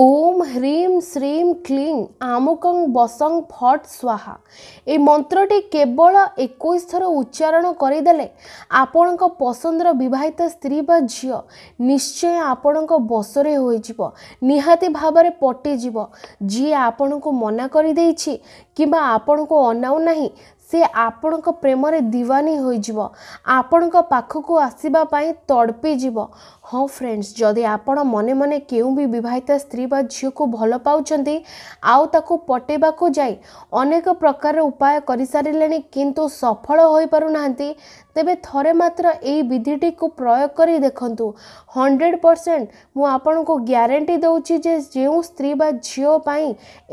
ଓମ୍ ହ୍ରିମ୍ ଶ୍ରୀମ୍ କ୍ଲିଂ ଆମୁକଂ ବସଂ ଫଟ୍ ସ୍ୱାହା ଏ ମନ୍ତ୍ରଟି କେବଳ ଏକୋଇଶ ଥର ଉଚ୍ଚାରଣ କରିଦେଲେ ଆପଣଙ୍କ ପସନ୍ଦର ବିବାହିତ ସ୍ତ୍ରୀ ବା ଝିଅ ନିଶ୍ଚୟ ଆପଣଙ୍କ ବସରେ ହୋଇଯିବ ନିହାତି ଭାବରେ ପଟିଯିବ ଯିଏ ଆପଣଙ୍କୁ ମନା କରିଦେଇଛି କିମ୍ବା ଆପଣଙ୍କୁ ଅନାଉ ନାହିଁ ସେ ଆପଣଙ୍କ ପ୍ରେମରେ ଦିୱାନୀ ହୋଇଯିବ ଆପଣଙ୍କ ପାଖକୁ ଆସିବା ପାଇଁ ତଡ଼ପି ଯିବ ହଁ ଫ୍ରେଣ୍ଡସ୍ ଯଦି ଆପଣ ମନେ ମନେ କେଉଁ ବି ବିବାହିତ ସ୍ତ୍ରୀ ବା ଝିଅକୁ ଭଲ ପାଉଛନ୍ତି ଆଉ ତାକୁ ପଟେଇବାକୁ ଯାଇ ଅନେକ ପ୍ରକାର ଉପାୟ କରିସାରିଲେଣି କିନ୍ତୁ ସଫଳ ହୋଇପାରୁନାହାନ୍ତି ତେବେ ଥରେ ମାତ୍ର ଏହି ବିଧିଟିକୁ ପ୍ରୟୋଗ କରି ଦେଖନ୍ତୁ ହଣ୍ଡ୍ରେଡ଼ ପରସେଣ୍ଟ ମୁଁ ଆପଣଙ୍କୁ ଗ୍ୟାରେଣ୍ଟି ଦେଉଛି ଯେ ଯେଉଁ ସ୍ତ୍ରୀ ବା ଝିଅ ପାଇଁ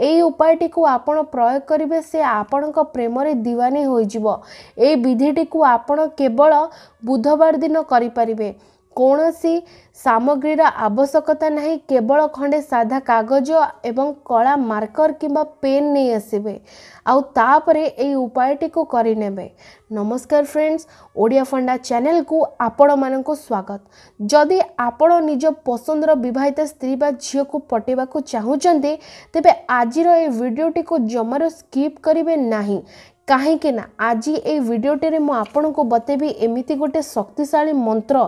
ଏହି ଉପାୟଟିକୁ ଆପଣ ପ୍ରୟୋଗ କରିବେ ସେ ଆପଣଙ୍କ ପ୍ରେମରେ ଦିୱାନୀ ହୋଇଯିବ ଏହି ବିଧିଟିକୁ ଆପଣ କେବଳ ବୁଧବାର ଦିନ କରିପାରିବେ କୌଣସି ସାମଗ୍ରୀର ଆବଶ୍ୟକତା ନାହିଁ କେବଳ ଖଣ୍ଡେ ସାଧା କାଗଜ ଏବଂ କଳା ମାର୍କର କିମ୍ବା ପେନ୍ ନେଇ ଆସିବେ ଆଉ ତାପରେ ଏଇ ଉପାୟଟିକୁ କରିନେବେ ନମସ୍କାର ଫ୍ରେଣ୍ଡସ୍ ଓଡ଼ିଆ ଫଣ୍ଡା ଚ୍ୟାନେଲକୁ ଆପଣମାନଙ୍କୁ ସ୍ୱାଗତ ଯଦି ଆପଣ ନିଜ ପସନ୍ଦର ବିବାହିତ ସ୍ତ୍ରୀ ବା ଝିଅକୁ ପଟେଇବାକୁ ଚାହୁଁଛନ୍ତି ତେବେ ଆଜିର ଏ ଭିଡ଼ିଓଟିକୁ ଜମାରୁ ସ୍କିପ୍ କରିବେ ନାହିଁ କାହିଁକି ନା ଆଜି ଏଇ ଭିଡ଼ିଓଟିରେ ମୁଁ ଆପଣଙ୍କୁ ବତେଇବି ଏମିତି ଗୋଟେ ଶକ୍ତିଶାଳୀ ମନ୍ତ୍ର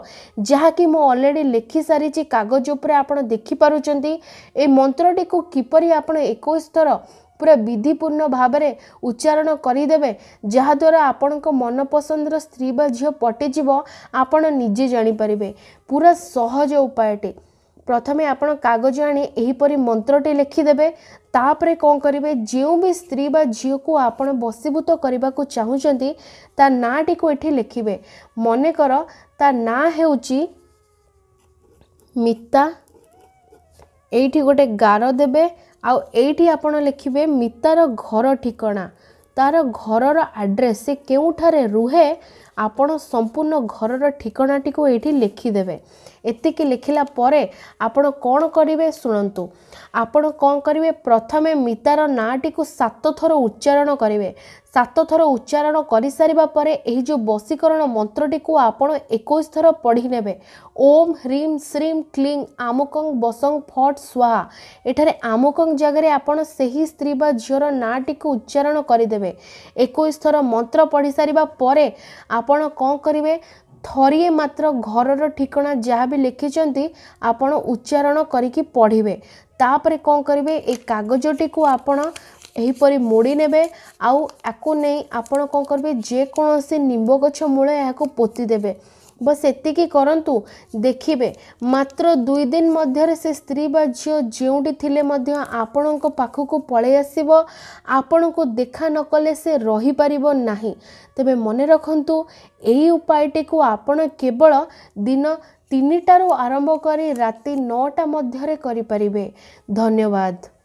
ଯାହାକି ମୁଁ ଅଲରେଡ଼ି ଲେଖିସାରିଛି କାଗଜ ଉପରେ ଆପଣ ଦେଖିପାରୁଛନ୍ତି ଏ ମନ୍ତ୍ରଟିକୁ କିପରି ଆପଣ ଏକୋଇଶ ଥର ପୁରା ବିଧିପୂର୍ଣ୍ଣ ଭାବରେ ଉଚ୍ଚାରଣ କରିଦେବେ ଯାହାଦ୍ୱାରା ଆପଣଙ୍କ ମନପସନ୍ଦର ସ୍ତ୍ରୀ ବା ଝିଅ ପଟିଯିବ ଆପଣ ନିଜେ ଜାଣିପାରିବେ ପୁରା ସହଜ ଉପାୟଟି ପ୍ରଥମେ ଆପଣ କାଗଜ ଆଣି ଏହିପରି ମନ୍ତ୍ରଟି ଲେଖିଦେବେ ତାପରେ କ'ଣ କରିବେ ଯେଉଁ ବି ସ୍ତ୍ରୀ ବା ଝିଅକୁ ଆପଣ ବସିଭୂତ କରିବାକୁ ଚାହୁଁଛନ୍ତି ତା ନାଁଟିକୁ ଏଠି ଲେଖିବେ ମନେକର ତା ନାଁ ହେଉଛି ମିତା ଏଇଠି ଗୋଟେ ଗାର ଦେବେ ଆଉ ଏଇଠି ଆପଣ ଲେଖିବେ ମିତାର ଘର ଠିକଣା ତାର ଘରର ଆଡ୍ରେସ୍ ସେ କେଉଁଠାରେ ରୁହେ ଆପଣ ସମ୍ପୂର୍ଣ୍ଣ ଘରର ଠିକଣାଟିକୁ ଏଇଠି ଲେଖିଦେବେ ଏତିକି ଲେଖିଲା ପରେ ଆପଣ କ'ଣ କରିବେ ଶୁଣନ୍ତୁ ଆପଣ କ'ଣ କରିବେ ପ୍ରଥମେ ମିତାର ନାଁଟିକୁ ସାତ ଥର ଉଚ୍ଚାରଣ କରିବେ ସାତଥର ଉଚ୍ଚାରଣ କରିସାରିବା ପରେ ଏହି ଯେଉଁ ବଶୀକରଣ ମନ୍ତ୍ରଟିକୁ ଆପଣ ଏକୋଇଶ ଥର ପଢ଼ି ନେବେ ଓମ୍ ହ୍ରିମ୍ ଶ୍ରୀମ୍ କ୍ଲିଂ ଆମକଂ ବସଂ ଫଟ୍ ସ୍ୱାହା ଏଠାରେ ଆମକଂ ଜାଗାରେ ଆପଣ ସେହି ସ୍ତ୍ରୀ ବା ଝିଅର ନାଁଟିକୁ ଉଚ୍ଚାରଣ କରିଦେବେ ଏକୋଇଶ ଥର ମନ୍ତ୍ର ପଢ଼ିସାରିବା ପରେ ଆପଣ କ'ଣ କରିବେ ଥରିଏ ମାତ୍ର ଘରର ଠିକଣା ଯାହା ବି ଲେଖିଛନ୍ତି ଆପଣ ଉଚ୍ଚାରଣ କରିକି ପଢ଼ିବେ ତାପରେ କ'ଣ କରିବେ ଏ କାଗଜଟିକୁ ଆପଣ ଏହିପରି ମୋଡ଼ି ନେବେ ଆଉ ୟାକୁ ନେଇ ଆପଣ କ'ଣ କରିବେ ଯେକୌଣସି ନିମ୍ବ ଗଛ ମୂଳ ଏହାକୁ ପୋତିଦେବେ ବସ୍ ଏତିକି କରନ୍ତୁ ଦେଖିବେ ମାତ୍ର ଦୁଇ ଦିନ ମଧ୍ୟରେ ସେ ସ୍ତ୍ରୀ ବା ଝିଅ ଯେଉଁଠି ଥିଲେ ମଧ୍ୟ ଆପଣଙ୍କ ପାଖକୁ ପଳାଇ ଆସିବ ଆପଣଙ୍କୁ ଦେଖା ନକଲେ ସେ ରହିପାରିବ ନାହିଁ ତେବେ ମନେ ରଖନ୍ତୁ ଏହି ଉପାୟଟିକୁ ଆପଣ କେବଳ ଦିନ ତିନିଟାରୁ ଆରମ୍ଭ କରି ରାତି ନଅଟା ମଧ୍ୟରେ କରିପାରିବେ ଧନ୍ୟବାଦ